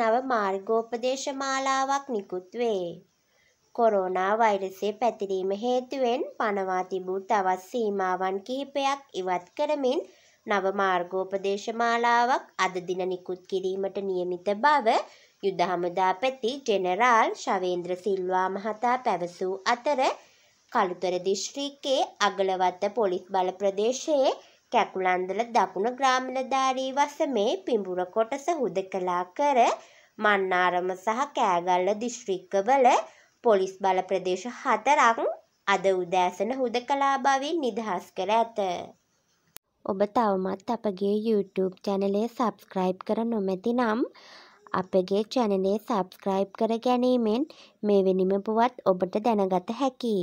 නව මාර්ගෝපදේශ මාලාවක් නිකුත් වේ. කොරෝනා වෛරසය පැතිරීම හේතුවෙන් පනවා තිබූ තවත් සීමාවන් කිහිපයක් ඉවත් කරමින් නව මාර්ගෝපදේශ මාලාවක් අද දින නිකුත් කිරීමට නියමිත බව යුද හමුදා පැති ජෙනරාල් ශවේන්ද්‍ර සිල්වා මහතා පැවසූ අතර කළුතර දිස්ත්‍රික්කයේ අගලවත්ත පොලිස් බල ප්‍රදේශයේ කැකුලන්දල දකුණ ග්‍රාමණධාරී වසමේ පිඹුර කොටස හුදකලා කර මන්නාරම සහ කෑගල්ල දිශ්‍රික්කවල පොලිස් බල ප්‍රදේශ හතරක් අද උදෑසන හුදකලා බවින් නිදහස් කර ඇත. ඔබ තවමත් අපගේ YouTube චැනලේ සබස්ක්‍රයිබ් කර නොමැති නම් අපගේ චැනලේ සබස්ක්‍රයිබ් කර ගැනීමෙන් මේ වෙනිම පුවත් ඔබට දැනගත හැකි.